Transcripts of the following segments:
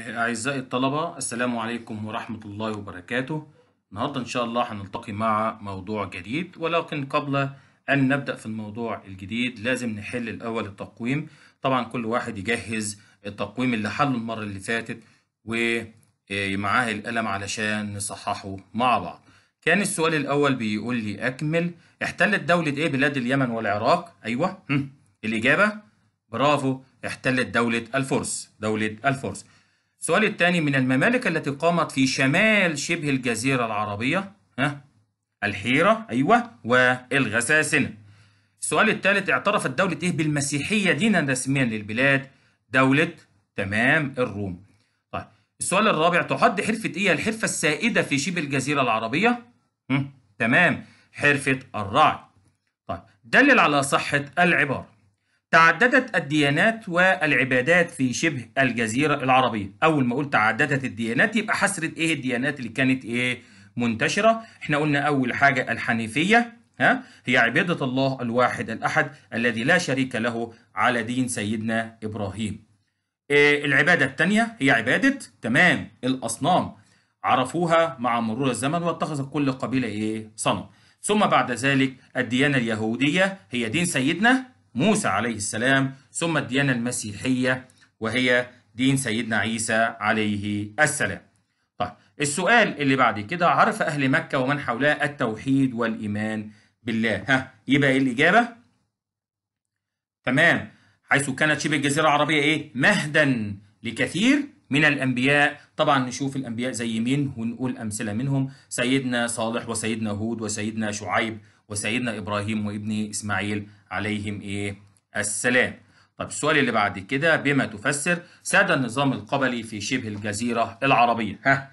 أعزائي الطلبة السلام عليكم ورحمة الله وبركاته النهاردة إن شاء الله هنلتقي مع موضوع جديد ولكن قبل أن نبدأ في الموضوع الجديد لازم نحل الأول التقويم طبعا كل واحد يجهز التقويم اللي حله المرة اللي فاتت ومعاه القلم علشان نصححه مع بعض كان السؤال الأول بيقول لي أكمل احتلت دولة إيه بلاد اليمن والعراق؟ أيوه الإجابة برافو احتلت دولة الفرس دولة الفرس السؤال الثاني من الممالك التي قامت في شمال شبه الجزيرة العربية ها الحيرة أيوة والغساسنة السؤال الثالث اعترفت دولة إيه بالمسيحية دينا رسميا للبلاد دولة تمام الروم طيب السؤال الرابع تعد حرفة إيه الحرفة السائدة في شبه الجزيرة العربية هم. تمام حرفة الرعي طيب دلل على صحة العبارة تعددت الديانات والعبادات في شبه الجزيرة العربية أول ما قلت تعددت الديانات يبقى حسرت إيه الديانات اللي كانت إيه منتشرة إحنا قلنا أول حاجة الحنيفية ها هي عبادة الله الواحد الأحد الذي لا شريك له على دين سيدنا إبراهيم إيه العبادة الثانية هي عبادة تمام الأصنام عرفوها مع مرور الزمن واتخذت كل قبيلة إيه صنم ثم بعد ذلك الديانة اليهودية هي دين سيدنا موسى عليه السلام ثم الديانة المسيحية وهي دين سيدنا عيسى عليه السلام طيب السؤال اللي بعد كده عرف أهل مكة ومن حولها التوحيد والإيمان بالله ها يبقى إيه الإجابة تمام حيث كانت شبه الجزيرة العربية إيه مهدا لكثير من الأنبياء طبعا نشوف الأنبياء زي مين ونقول أمثلة منهم سيدنا صالح وسيدنا هود وسيدنا شعيب وسيدنا إبراهيم وابن إسماعيل عليهم إيه السلام طب السؤال اللي بعد كده بما تفسر ساد النظام القبلي في شبه الجزيرة العربية ها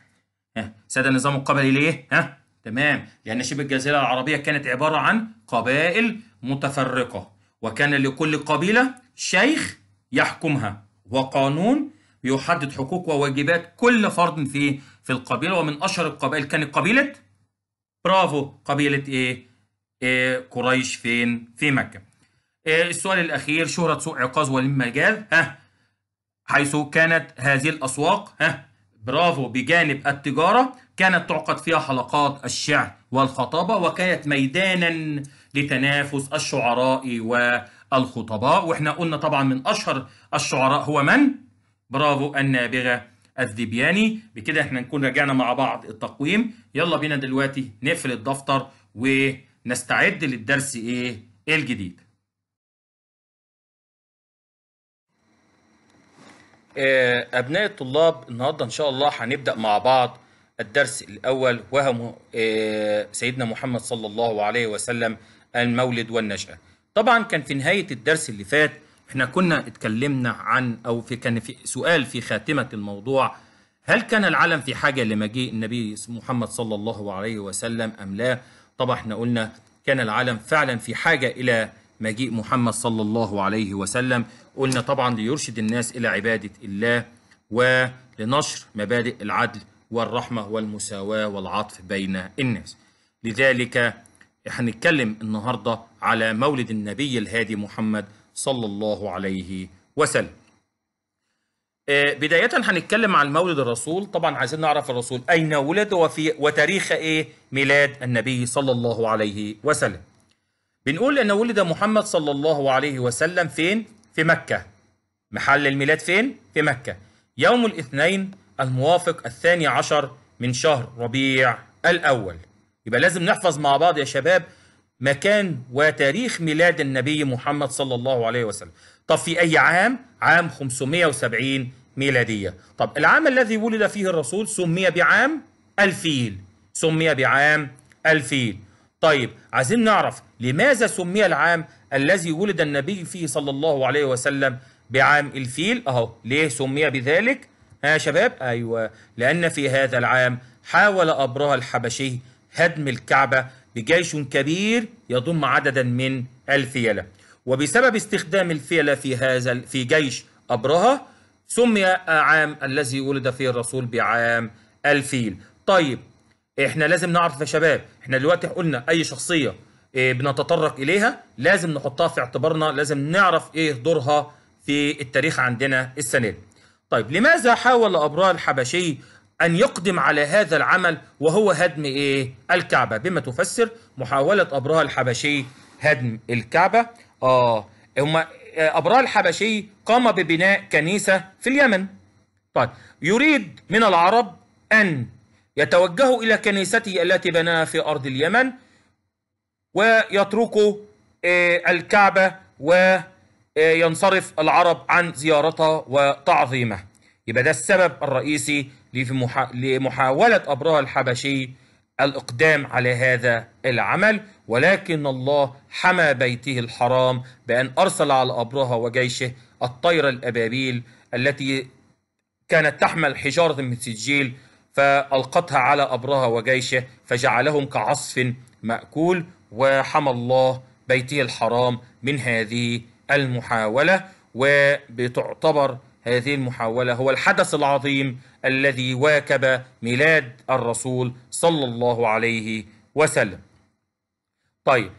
ها ساد النظام القبلي ليه ها تمام لأن شبه الجزيرة العربية كانت عبارة عن قبائل متفرقة وكان لكل قبيلة شيخ يحكمها وقانون يحدد حقوق وواجبات كل فرد في في القبيلة ومن أشهر القبائل كانت قبيلة برافو قبيلة إيه إيه، قريش فين في مكة إيه، السؤال الأخير شهرة سوق عكاظ جال ها حيث كانت هذه الأسواق ها برافو بجانب التجارة كانت تعقد فيها حلقات الشعر والخطابة وكانت ميدانا لتنافس الشعراء والخطباء واحنا قلنا طبعا من أشهر الشعراء هو من؟ برافو النابغة الذبياني بكده احنا نكون رجعنا مع بعض التقويم يلا بينا دلوقتي نقفل الدفتر و نستعد للدرس ايه الجديد آه، أبناء الطلاب النهاردة إن شاء الله هنبدأ مع بعض الدرس الأول وهو آه، سيدنا محمد صلى الله عليه وسلم المولد والنشأة طبعا كان في نهاية الدرس اللي فات احنا كنا اتكلمنا عن أو في كان في سؤال في خاتمة الموضوع هل كان العالم في حاجة لمجيء النبي محمد صلى الله عليه وسلم أم لا طبعا احنا قلنا كان العالم فعلا في حاجة إلى مجيء محمد صلى الله عليه وسلم قلنا طبعا ليرشد الناس إلى عبادة الله ولنشر مبادئ العدل والرحمة والمساواة والعطف بين الناس لذلك هنتكلم النهاردة على مولد النبي الهادي محمد صلى الله عليه وسلم آه، بداية هنتكلم عن مولد الرسول طبعا عايزين نعرف الرسول أين ولد وفي وتاريخ إيه ميلاد النبي صلى الله عليه وسلم بنقول أن ولد محمد صلى الله عليه وسلم فين؟ في مكة محل الميلاد فين؟ في مكة يوم الاثنين الموافق الثاني عشر من شهر ربيع الأول يبقى لازم نحفظ مع بعض يا شباب مكان وتاريخ ميلاد النبي محمد صلى الله عليه وسلم طب في أي عام؟ عام 570 ميلادية طب العام الذي ولد فيه الرسول سمي بعام الفيل سمي بعام الفيل طيب عايزين نعرف لماذا سمي العام الذي ولد النبي فيه صلى الله عليه وسلم بعام الفيل اهو ليه سمي بذلك ها آه شباب ايوه لان في هذا العام حاول ابرهة الحبشي هدم الكعبه بجيش كبير يضم عددا من الفيله وبسبب استخدام الفيله في هذا في جيش ابرهه سمي عام الذي ولد فيه الرسول بعام الفيل طيب احنا لازم نعرف يا شباب احنا دلوقتي قلنا اي شخصيه إيه بنتطرق اليها لازم نحطها في اعتبارنا لازم نعرف ايه دورها في التاريخ عندنا السنه دي طيب لماذا حاول ابرار الحبشي أن يقدم على هذا العمل وهو هدم إيه؟ الكعبة بما تفسر محاولة أبرهة الحبشي هدم الكعبة آه هما آه، أبرار الحبشي قام ببناء كنيسة في اليمن طيب يريد من العرب أن يتوجهوا إلى كنيسته التي بناها في أرض اليمن ويتركوا آه، الكعبة وينصرف العرب عن زيارتها وتعظيمها يبقى ده السبب الرئيسي لمحاولة أبرار الحبشي الاقدام على هذا العمل ولكن الله حمى بيته الحرام بان ارسل على ابرهه وجيشه الطير الابابيل التي كانت تحمل حجاره من سجيل فالقتها على ابرهه وجيشه فجعلهم كعصف ماكول وحمى الله بيته الحرام من هذه المحاوله وبتعتبر هذه المحاولة هو الحدث العظيم الذي واكب ميلاد الرسول صلى الله عليه وسلم طيب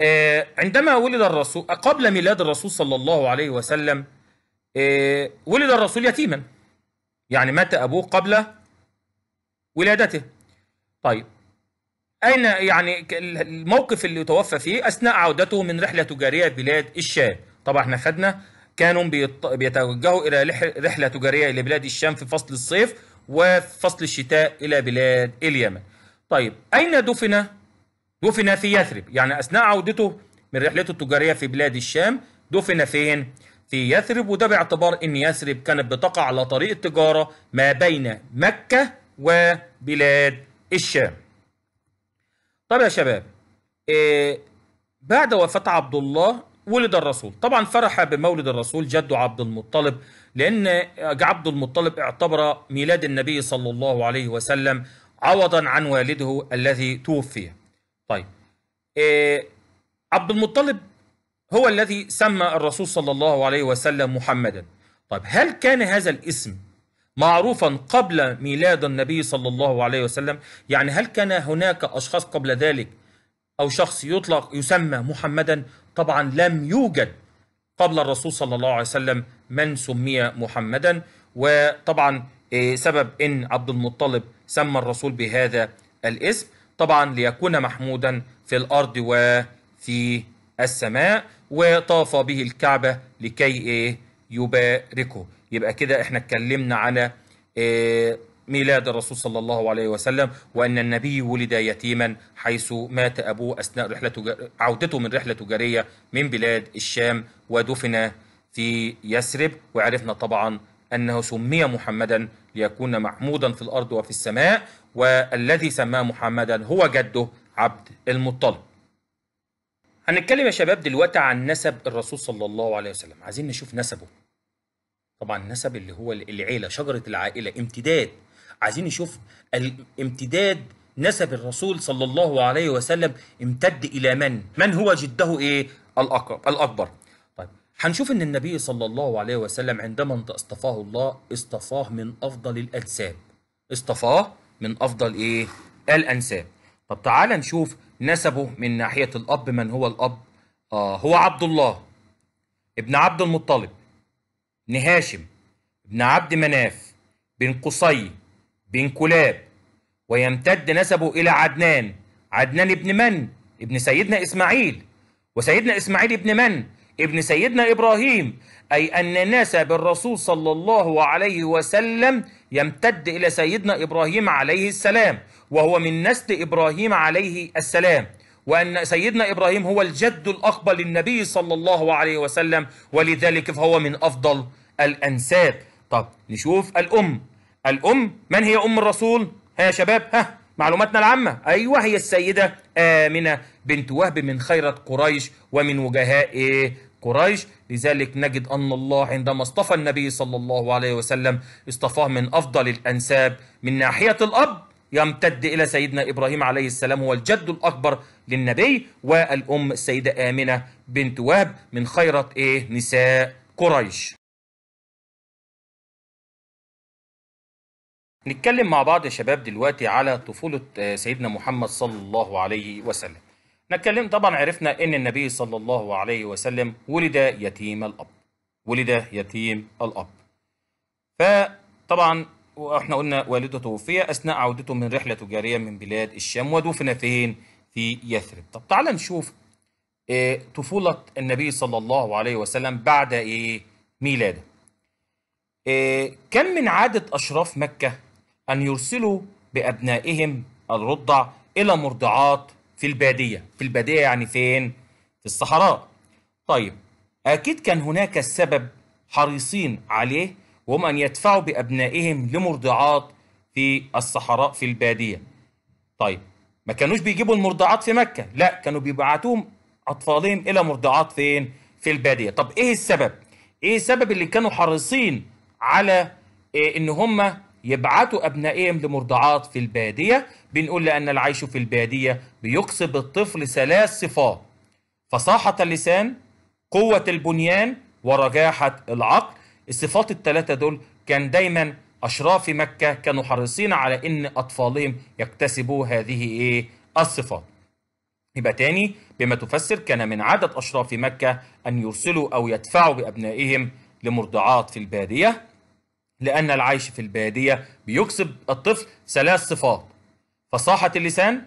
آه، عندما ولد الرسول قبل ميلاد الرسول صلى الله عليه وسلم آه، ولد الرسول يتيما يعني مات أبوه قبل ولادته طيب أين يعني الموقف اللي توفى فيه أثناء عودته من رحلة تجارية بلاد الشام طبعا احنا خدنا كانوا بيتوجهوا إلى رحلة تجارية إلى بلاد الشام في فصل الصيف وفي فصل الشتاء إلى بلاد اليمن طيب أين دفن؟ دفن في يثرب يعني أثناء عودته من رحلته التجارية في بلاد الشام دفن فين؟ في يثرب وده باعتبار ان يثرب كانت بتقع على طريق التجاره ما بين مكه وبلاد الشام. طب يا شباب إيه بعد وفاه عبد الله ولد الرسول طبعا فرح بمولد الرسول جده عبد المطلب لأن عبد المطلب اعتبر ميلاد النبي صلى الله عليه وسلم عوضا عن والده الذي توفي طيب إيه عبد المطلب هو الذي سمى الرسول صلى الله عليه وسلم محمدا طيب هل كان هذا الاسم معروفا قبل ميلاد النبي صلى الله عليه وسلم يعني هل كان هناك أشخاص قبل ذلك أو شخص يطلق يسمى محمدا طبعا لم يوجد قبل الرسول صلى الله عليه وسلم من سمي محمدا وطبعا إيه، سبب ان عبد المطلب سمى الرسول بهذا الاسم طبعا ليكون محمودا في الارض وفي السماء وطاف به الكعبه لكي ايه يباركه يبقى كده احنا اتكلمنا على إيه، ميلاد الرسول صلى الله عليه وسلم وأن النبي ولد يتيما حيث مات أبوه أثناء رحلة عودته من رحلة تجارية من بلاد الشام ودفن في يثرب وعرفنا طبعا أنه سمي محمدا ليكون محمودا في الأرض وفي السماء والذي سماه محمدا هو جده عبد المطلب هنتكلم يا شباب دلوقتي عن نسب الرسول صلى الله عليه وسلم عايزين نشوف نسبه طبعا النسب اللي هو العيله شجره العائله امتداد عايزين نشوف امتداد نسب الرسول صلى الله عليه وسلم امتد الى من من هو جده ايه الاقرب الاكبر طيب هنشوف ان النبي صلى الله عليه وسلم عندما اصطفاه الله اصطفاه من افضل الانساب اصطفاه من افضل ايه الانساب طب تعال نشوف نسبه من ناحيه الاب من هو الاب آه هو عبد الله ابن عبد المطلب ابن هاشم ابن عبد مناف بن قصي بن كلاب ويمتد نسبه إلى عدنان عدنان ابن من؟ ابن سيدنا إسماعيل وسيدنا إسماعيل ابن من؟ ابن سيدنا إبراهيم أي أن نسب الرسول صلى الله عليه وسلم يمتد إلى سيدنا إبراهيم عليه السلام وهو من نسل إبراهيم عليه السلام وأن سيدنا إبراهيم هو الجد الأقبل للنبي صلى الله عليه وسلم ولذلك فهو من أفضل الأنساب طب نشوف الأم الأم من هي أم الرسول ها يا شباب ها معلوماتنا العامة أيوة هي السيدة آمنة بنت وهب من خيرة قريش ومن وجهاء قريش لذلك نجد أن الله عندما اصطفى النبي صلى الله عليه وسلم اصطفاه من أفضل الأنساب من ناحية الأب يمتد إلى سيدنا إبراهيم عليه السلام هو الجد الأكبر للنبي والأم السيدة آمنة بنت وهب من خيرة إيه نساء قريش نتكلم مع بعض يا شباب دلوقتي على طفولة آه، سيدنا محمد صلى الله عليه وسلم نتكلم طبعا عرفنا ان النبي صلى الله عليه وسلم ولد يتيم الاب ولد يتيم الاب فطبعا واحنا قلنا والده توفي اثناء عودته من رحله تجاريه من بلاد الشام ودفن فين في يثرب طب تعال نشوف آه، طفوله النبي صلى الله عليه وسلم بعد ايه ميلاده آه، كان من عاده اشراف مكه أن يرسلوا بأبنائهم الرضع إلى مرضعات في البادية في البادية يعني فين؟ في الصحراء طيب أكيد كان هناك السبب حريصين عليه وهم أن يدفعوا بأبنائهم لمرضعات في الصحراء في البادية طيب ما كانوش بيجيبوا المرضعات في مكة لا كانوا بيبعتوهم أطفالهم إلى مرضعات فين؟ في البادية طب إيه السبب؟ إيه السبب اللي كانوا حريصين على إيه إن هم يبعتوا أبنائهم لمرضعات في البادية بنقول لأن العيش في البادية بيكسب الطفل ثلاث صفات فصاحة اللسان قوة البنيان ورجاحة العقل الصفات الثلاثة دول كان دايما أشراف مكة كانوا حريصين على إن أطفالهم يكتسبوا هذه إيه الصفات يبقى تاني بما تفسر كان من عادة أشراف مكة أن يرسلوا أو يدفعوا بأبنائهم لمرضعات في البادية لأن العيش في البادية بيكسب الطفل ثلاث صفات فصاحة اللسان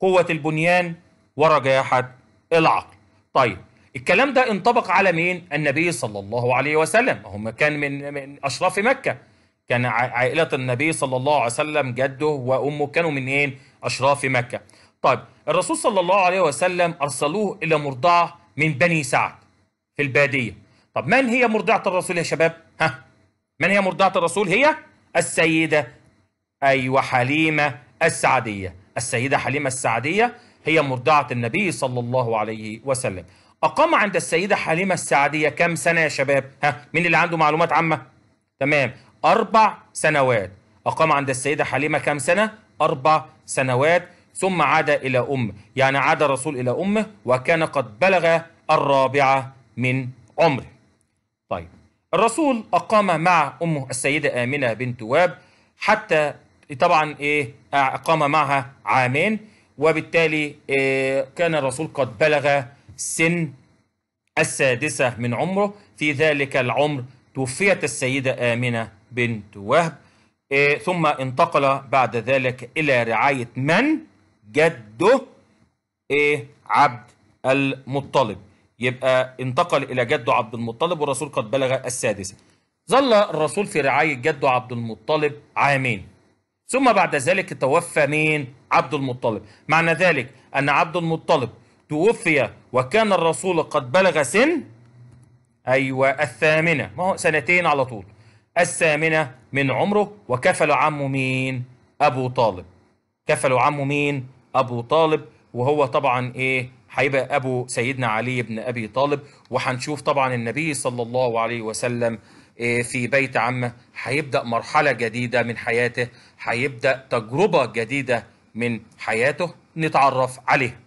قوة البنيان ورجاحة العقل طيب الكلام ده انطبق على مين النبي صلى الله عليه وسلم هم كان من من أشراف مكة كان عائلة النبي صلى الله عليه وسلم جده وأمه كانوا من إيه أشراف مكة طيب الرسول صلى الله عليه وسلم أرسلوه إلى مرضعة من بني سعد في البادية طب من هي مرضعة الرسول يا شباب ها من هي مرضعة الرسول هي السيدة أيوة حليمة السعدية السيدة حليمة السعدية هي مرضعة النبي صلى الله عليه وسلم أقام عند السيدة حليمة السعدية كم سنة يا شباب ها مين اللي عنده معلومات عامة تمام أربع سنوات أقام عند السيدة حليمة كم سنة أربع سنوات ثم عاد إلى أمه يعني عاد الرسول إلى أمه وكان قد بلغ الرابعة من عمره طيب الرسول أقام مع أمه السيدة آمنة بنت واب حتى طبعا إيه أقام معها عامين وبالتالي إيه، كان الرسول قد بلغ سن السادسة من عمره في ذلك العمر توفيت السيدة آمنة بنت وهب إيه، ثم انتقل بعد ذلك إلى رعاية من؟ جده إيه عبد المطلب يبقى انتقل إلى جده عبد المطلب والرسول قد بلغ السادسة ظل الرسول في رعاية جده عبد المطلب عامين ثم بعد ذلك توفى مين؟ عبد المطلب معنى ذلك أن عبد المطلب توفي وكان الرسول قد بلغ سن أيوة الثامنة ما هو سنتين على طول الثامنة من عمره وكفل عمه مين؟ أبو طالب كفل عمه مين؟ أبو طالب وهو طبعا إيه؟ هيبقى ابو سيدنا علي بن ابي طالب وهنشوف طبعا النبي صلى الله عليه وسلم إيه، في بيت عمه هيبدا مرحله جديده من حياته هيبدا تجربه جديده من حياته نتعرف عليه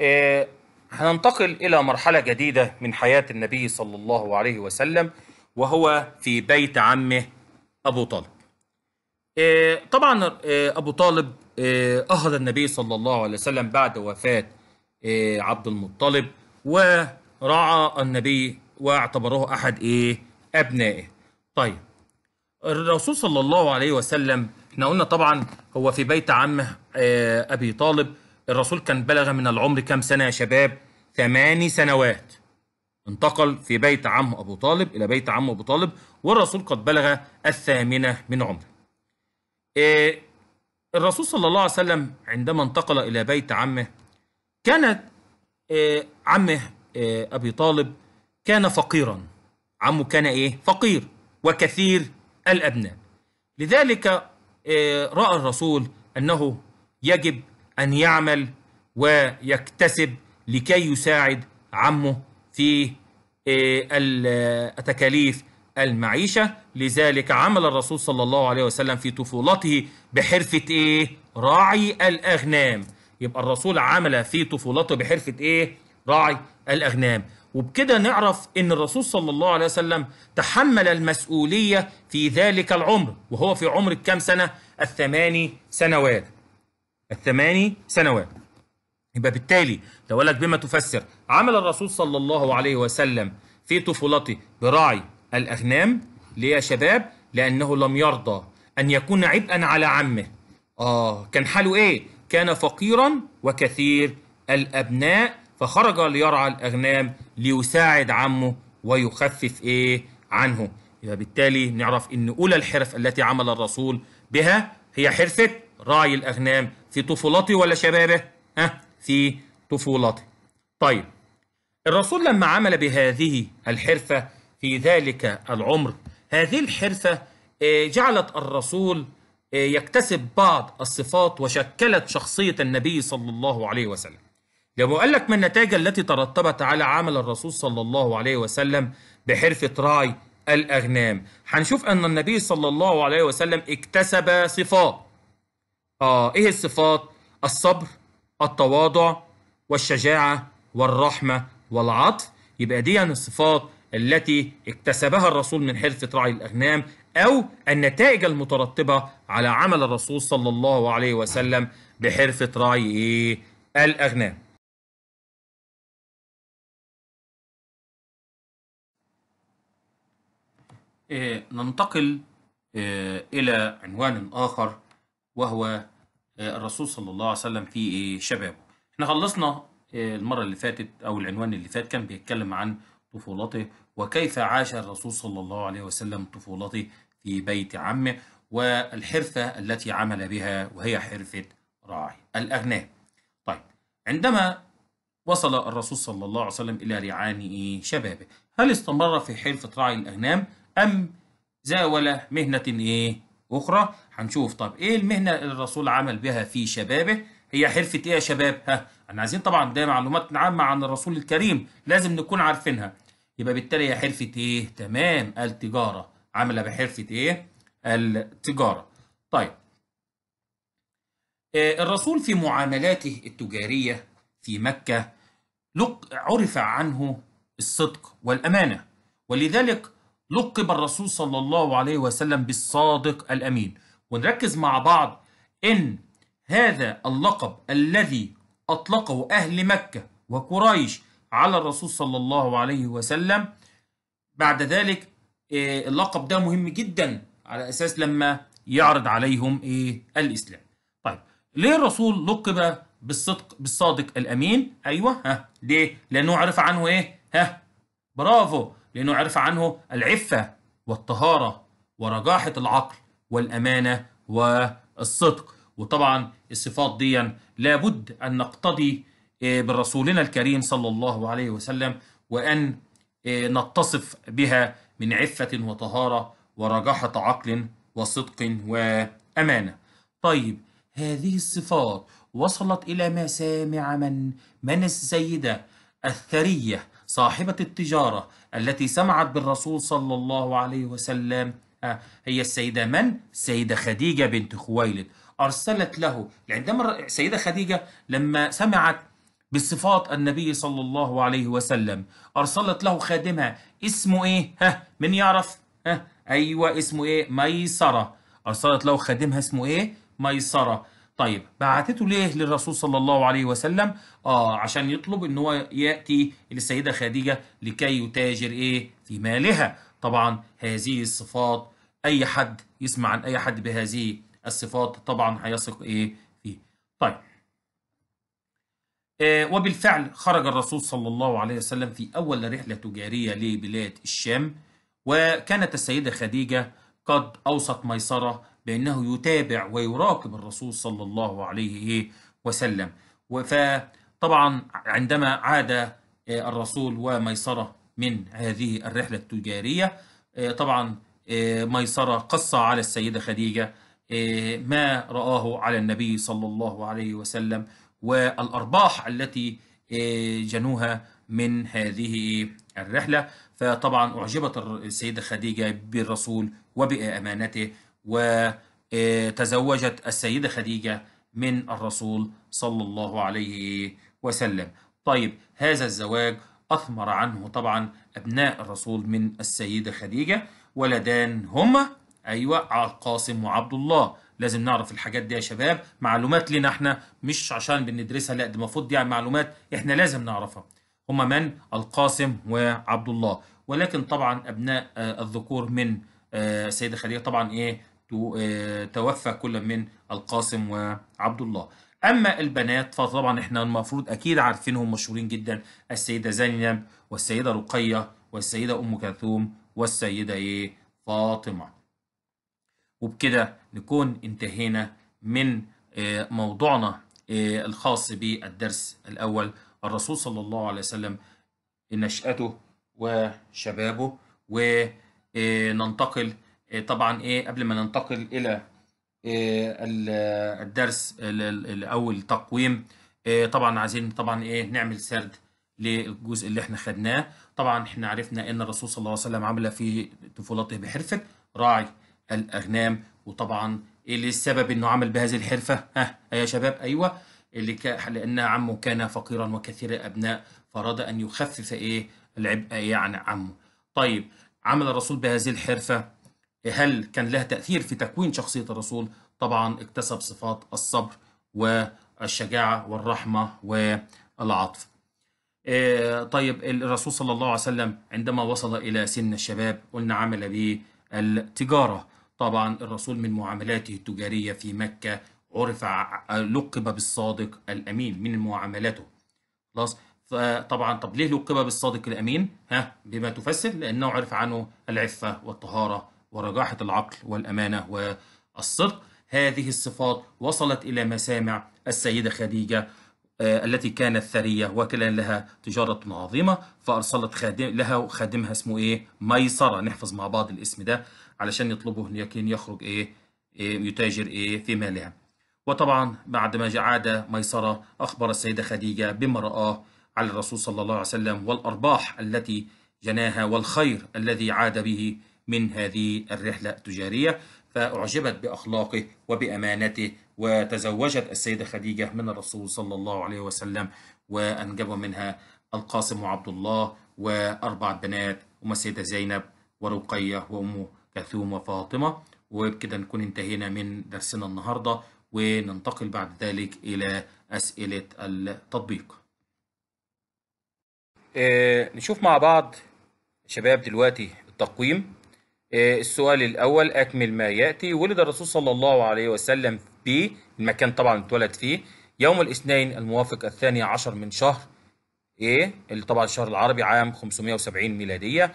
إيه، هننتقل الى مرحله جديده من حياه النبي صلى الله عليه وسلم وهو في بيت عمه ابو طالب إيه، طبعا إيه، ابو طالب اخذ إيه، النبي صلى الله عليه وسلم بعد وفاه عبد المطلب ورعى النبي واعتبره احد ايه ابنائه طيب الرسول صلى الله عليه وسلم احنا قلنا طبعا هو في بيت عمه ابي طالب الرسول كان بلغ من العمر كم سنه يا شباب ثماني سنوات انتقل في بيت عمه ابو طالب الى بيت عمه ابو طالب والرسول قد بلغ الثامنه من عمره إيه، الرسول صلى الله عليه وسلم عندما انتقل إلى بيت عمه كانت إيه، عمه إيه، أبي طالب كان فقيرا عمه كان إيه؟ فقير وكثير الأبناء لذلك رأى الرسول أنه يجب أن يعمل ويكتسب لكي يساعد عمه في التكاليف المعيشة لذلك عمل الرسول صلى الله عليه وسلم في طفولته بحرفة ايه؟ راعي الأغنام يبقى الرسول عمل في طفولته بحرفة ايه؟ راعي الأغنام وبكده نعرف ان الرسول صلى الله عليه وسلم تحمل المسؤولية في ذلك العمر وهو في عمر كم سنة؟ الثماني سنوات الثماني سنوات يبقى بالتالي لو لك بما تفسر عمل الرسول صلى الله عليه وسلم في طفولته براعي الأغنام ليه يا شباب لأنه لم يرضى أن يكون عبئا على عمه آه كان حاله إيه كان فقيرا وكثير الأبناء فخرج ليرعى الأغنام ليساعد عمه ويخفف إيه عنه يبقى بالتالي نعرف أن أولى الحرف التي عمل الرسول بها هي حرفة راعي الأغنام في طفولته ولا شبابه ها في طفولته طيب الرسول لما عمل بهذه الحرفة في ذلك العمر هذه الحرفة آه، جعلت الرسول آه، يكتسب بعض الصفات وشكلت شخصية النبي صلى الله عليه وسلم لما قال لك من النتائج التي ترتبت على عمل الرسول صلى الله عليه وسلم بحرفة راي الأغنام هنشوف أن النبي صلى الله عليه وسلم اكتسب صفات آه إيه الصفات؟ الصبر التواضع والشجاعة والرحمة والعطف يبقى دي يعني الصفات التي اكتسبها الرسول من حرفة رعي الأغنام أو النتائج المترتبة على عمل الرسول صلى الله عليه وسلم بحرفة رعي الأغنام إيه، ننتقل إيه، إلى عنوان آخر وهو إيه، الرسول صلى الله عليه وسلم في شبابه احنا خلصنا المرة اللي فاتت أو العنوان اللي فات كان بيتكلم عن طفولته وكيف عاش الرسول صلى الله عليه وسلم طفولته في بيت عمه والحرفة التي عمل بها وهي حرفة راعي الأغنام طيب عندما وصل الرسول صلى الله عليه وسلم إلى ريعان شبابه هل استمر في حرفة راعي الأغنام أم زاول مهنة إيه أخرى هنشوف طب إيه المهنة الرسول عمل بها في شبابه هي حرفة ايه يا شباب ها احنا عايزين طبعا ده معلومات عامة عن الرسول الكريم لازم نكون عارفينها يبقى بالتالي هي حرفة ايه تمام التجارة عاملة بحرفة ايه التجارة طيب آه، الرسول في معاملاته التجارية في مكة عرف عنه الصدق والأمانة ولذلك لقب الرسول صلى الله عليه وسلم بالصادق الأمين ونركز مع بعض إن هذا اللقب الذي أطلقه أهل مكة وقريش على الرسول صلى الله عليه وسلم بعد ذلك إيه، اللقب ده مهم جدا على أساس لما يعرض عليهم إيه، الإسلام طيب ليه الرسول لقب بالصدق بالصادق الأمين أيوة ها ليه لأنه عرف عنه إيه ها برافو لأنه عرف عنه العفة والطهارة ورجاحة العقل والأمانة والصدق وطبعا الصفات دي لابد أن نقتضي آه، برسولنا الكريم صلى الله عليه وسلم وأن آه، نتصف بها من عفة وطهارة ورجاحة عقل وصدق وأمانة طيب هذه الصفات وصلت إلى مسامع من؟ من السيدة الثرية صاحبة التجارة التي سمعت بالرسول صلى الله عليه وسلم آه، هي السيدة من؟ السيدة خديجة بنت خويلد أرسلت له عندما السيدة خديجة لما سمعت بصفات النبي صلى الله عليه وسلم أرسلت له خادمها اسمه إيه؟ ها من يعرف؟ ها أيوة اسمه إيه؟ ميسرة أرسلت له خادمها اسمه إيه؟ ميسرة طيب بعتته ليه للرسول صلى الله عليه وسلم آه عشان يطلب ان هو يأتي للسيدة خديجة لكي يتاجر ايه في مالها طبعا هذه الصفات اي حد يسمع عن اي حد بهذه الصفات طبعا هيثق ايه فيه طيب آه، وبالفعل خرج الرسول صلى الله عليه وسلم في أول رحلة تجارية لبلاد الشام وكانت السيدة خديجة قد أوصت ميسرة بأنه يتابع ويراقب الرسول صلى الله عليه وسلم فطبعا عندما عاد آه، الرسول وميسرة من هذه الرحلة التجارية آه، طبعا ميسرة قص على السيدة خديجة إيه، ما رآه على النبي صلى الله عليه وسلم والأرباح التي إيه، جنوها من هذه الرحلة فطبعا أعجبت السيدة خديجة بالرسول وبأمانته وتزوجت السيدة خديجة من الرسول صلى الله عليه وسلم طيب هذا الزواج أثمر عنه طبعا أبناء الرسول من السيدة خديجة ولدان هما ايوه القاسم وعبد الله لازم نعرف الحاجات دي يا شباب معلومات لنا احنا مش عشان بندرسها لا دي المفروض دي معلومات احنا لازم نعرفها هما من القاسم وعبد الله ولكن طبعا ابناء آه، الذكور من السيده آه، خديجه طبعا ايه آه، توفى كل من القاسم وعبد الله اما البنات فطبعا احنا المفروض اكيد عارفينهم مشهورين جدا السيده زينب والسيده رقيه والسيده ام كلثوم والسيده ايه فاطمه وبكده نكون انتهينا من آه، موضوعنا آه، الخاص بالدرس الأول الرسول صلى الله عليه وسلم نشأته وشبابه وننتقل آه، طبعا ايه قبل ما ننتقل الى الدرس او التقويم طبعا عايزين طبعا ايه نعمل سرد للجزء اللي احنا خدناه طبعا احنا عرفنا ان الرسول صلى الله عليه وسلم عمل في طفولته بحرفه راعي الاغنام وطبعا ايه السبب انه عمل بهذه الحرفه ها يا شباب ايوه اللي ك... لان عمه كان فقيرا وكثير الابناء فاراد ان يخفف ايه العبء ايه عن عمه طيب عمل الرسول بهذه الحرفه هل كان لها تاثير في تكوين شخصيه الرسول طبعا اكتسب صفات الصبر والشجاعه والرحمه والعطف إيه طيب الرسول صلى الله عليه وسلم عندما وصل الى سن الشباب قلنا عمل به التجاره طبعا الرسول من معاملاته التجارية في مكة عرف لقب بالصادق الأمين من معاملاته خلاص فطبعا طب ليه لقب بالصادق الأمين ها بما تفسر لأنه عرف عنه العفة والطهارة ورجاحة العقل والأمانة والصدق هذه الصفات وصلت إلى مسامع السيدة خديجة آه، التي كانت ثرية وكان لها تجارة عظيمة فأرسلت خادم لها خادمها اسمه إيه؟ ميسرة نحفظ مع بعض الاسم ده علشان يطلبه لكن يخرج إيه،, إيه, يتاجر إيه في مالها وطبعا بعد ما عاد ميسرة أخبر السيدة خديجة بما رآه على الرسول صلى الله عليه وسلم والأرباح التي جناها والخير الذي عاد به من هذه الرحلة التجارية فأعجبت بأخلاقه وبأمانته وتزوجت السيدة خديجة من الرسول صلى الله عليه وسلم وأنجب منها القاسم وعبد الله وأربع بنات وما السيدة زينب ورقية وأمه كثوم وفاطمة وبكده نكون انتهينا من درسنا النهاردة وننتقل بعد ذلك إلى أسئلة التطبيق آه نشوف مع بعض شباب دلوقتي التقويم آه السؤال الأول أكمل ما يأتي ولد الرسول صلى الله عليه وسلم في المكان طبعا اتولد فيه يوم الاثنين الموافق الثاني عشر من شهر ايه اللي طبعا الشهر العربي عام 570 ميلادية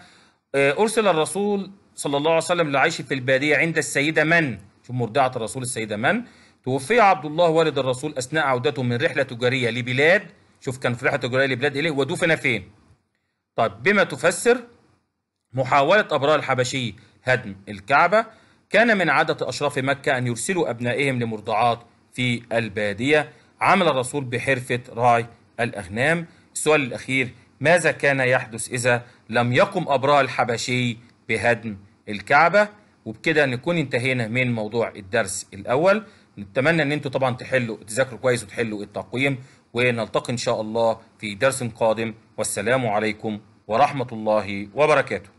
آه أرسل الرسول صلى الله عليه وسلم لعيش في البادية عند السيدة من في مرضعة الرسول السيدة من توفي عبد الله والد الرسول أثناء عودته من رحلة تجارية لبلاد شوف كان في رحلة تجارية لبلاد إليه ودفن فين طيب بما تفسر محاولة أبرار الحبشي هدم الكعبة كان من عادة أشراف مكة أن يرسلوا أبنائهم لمرضعات في البادية عمل الرسول بحرفة راي الأغنام السؤال الأخير ماذا كان يحدث إذا لم يقم أبرار الحبشي بهدم الكعبة وبكده نكون انتهينا من موضوع الدرس الأول نتمنى ان انتوا طبعا تحلوا تذاكروا كويس وتحلوا التقويم ونلتقي ان شاء الله في درس قادم والسلام عليكم ورحمة الله وبركاته